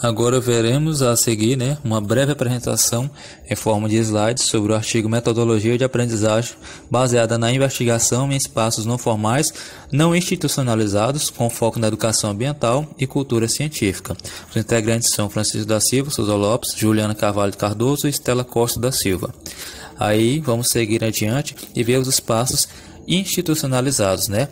Agora veremos a seguir né, uma breve apresentação em forma de slides sobre o artigo Metodologia de Aprendizagem baseada na investigação em espaços não formais, não institucionalizados, com foco na educação ambiental e cultura científica. Os integrantes são Francisco da Silva, Souza Lopes, Juliana Carvalho Cardoso e Estela Costa da Silva. Aí vamos seguir adiante e ver os espaços institucionalizados, né?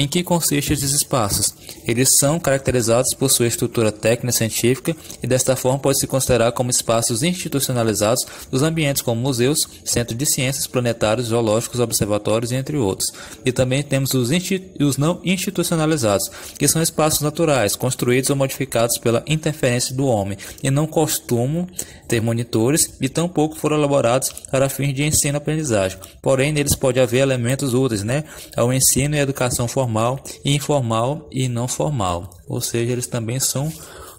Em que consistem esses espaços? Eles são caracterizados por sua estrutura técnica e científica e desta forma pode se considerar como espaços institucionalizados dos ambientes como museus, centros de ciências, planetários, zoológicos, observatórios, entre outros. E também temos os, os não institucionalizados, que são espaços naturais, construídos ou modificados pela interferência do homem e não costumam ter monitores e tampouco foram elaborados para fins de ensino-aprendizagem. Porém, neles pode haver elementos úteis né, ao ensino e educação formal formal, informal e não formal. Ou seja, eles também são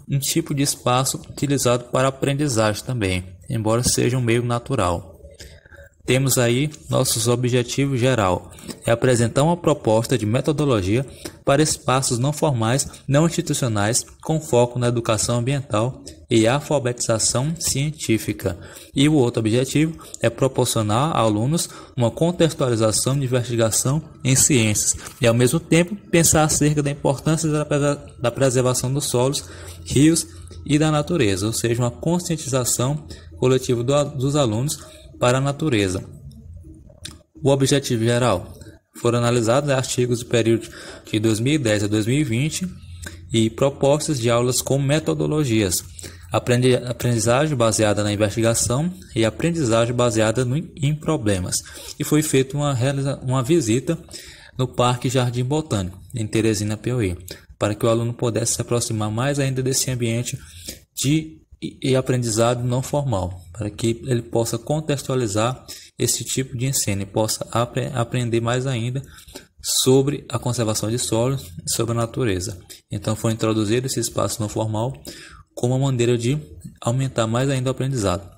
um tipo de espaço utilizado para aprendizagem também, embora seja um meio natural. Temos aí nossos objetivos geral. É apresentar uma proposta de metodologia para espaços não formais, não institucionais, com foco na educação ambiental e alfabetização científica. E o outro objetivo é proporcionar a alunos uma contextualização de investigação em ciências e, ao mesmo tempo, pensar acerca da importância da preservação dos solos, rios e da natureza, ou seja, uma conscientização coletiva dos alunos para a natureza. O objetivo geral foram analisados artigos do período de 2010 a 2020 e propostas de aulas com metodologias, aprendizagem baseada na investigação e aprendizagem baseada no, em problemas. E foi feita uma, uma visita no Parque Jardim Botânico, em Teresina, Piauí, para que o aluno pudesse se aproximar mais ainda desse ambiente de e aprendizado não formal, para que ele possa contextualizar esse tipo de ensino e possa apre aprender mais ainda sobre a conservação de solos e sobre a natureza. Então foi introduzido esse espaço não formal como uma maneira de aumentar mais ainda o aprendizado.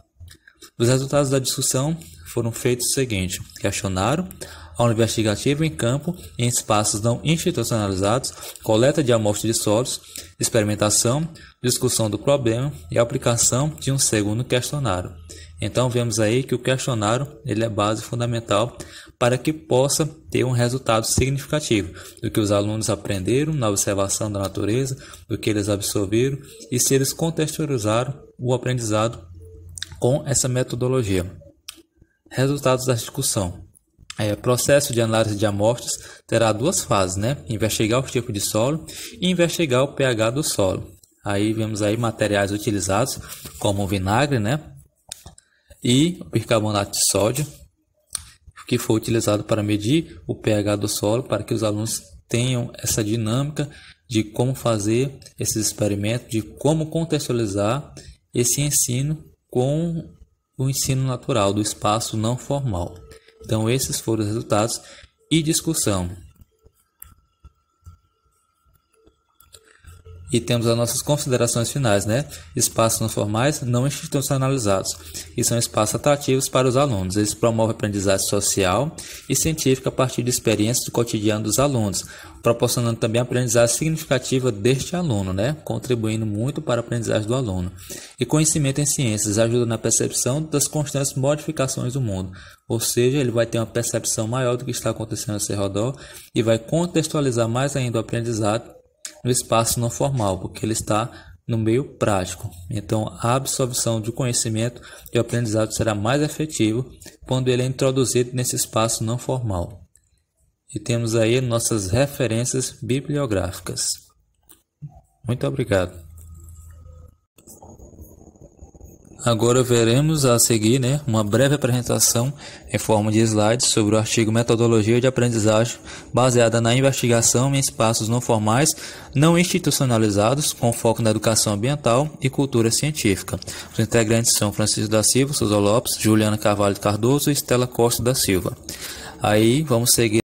Os resultados da discussão foram feitos o seguinte: questionaram ao investigativo em campo em espaços não institucionalizados, coleta de amostras de solos, experimentação, discussão do problema e aplicação de um segundo questionário. Então vemos aí que o questionário ele é base fundamental para que possa ter um resultado significativo do que os alunos aprenderam na observação da natureza, do que eles absorveram e se eles contextualizaram o aprendizado com essa metodologia. Resultados da discussão. É, processo de análise de amostras terá duas fases, né? Investigar o tipo de solo e investigar o pH do solo. Aí vemos aí materiais utilizados como vinagre, né? E o bicarbonato de sódio, que foi utilizado para medir o pH do solo, para que os alunos tenham essa dinâmica de como fazer esses experimentos, de como contextualizar esse ensino com o ensino natural do espaço não formal. Então, esses foram os resultados e discussão. E temos as nossas considerações finais, né? Espaços não formais, não institucionalizados, e são espaços atrativos para os alunos. Eles promovem aprendizagem social e científica a partir de experiências do cotidiano dos alunos, proporcionando também aprendizagem significativa deste aluno, né? Contribuindo muito para a aprendizagem do aluno. E conhecimento em ciências ajuda na percepção das constantes modificações do mundo, ou seja, ele vai ter uma percepção maior do que está acontecendo a seu redor e vai contextualizar mais ainda o aprendizado no espaço não formal, porque ele está no meio prático. Então, a absorção de conhecimento e aprendizado será mais efetivo quando ele é introduzido nesse espaço não formal. E temos aí nossas referências bibliográficas. Muito obrigado. Agora veremos a seguir né, uma breve apresentação em forma de slides sobre o artigo Metodologia de Aprendizagem baseada na investigação em espaços não formais, não institucionalizados, com foco na educação ambiental e cultura científica. Os integrantes são Francisco da Silva, Souza Lopes, Juliana Carvalho Cardoso e Estela Costa da Silva. Aí vamos seguir.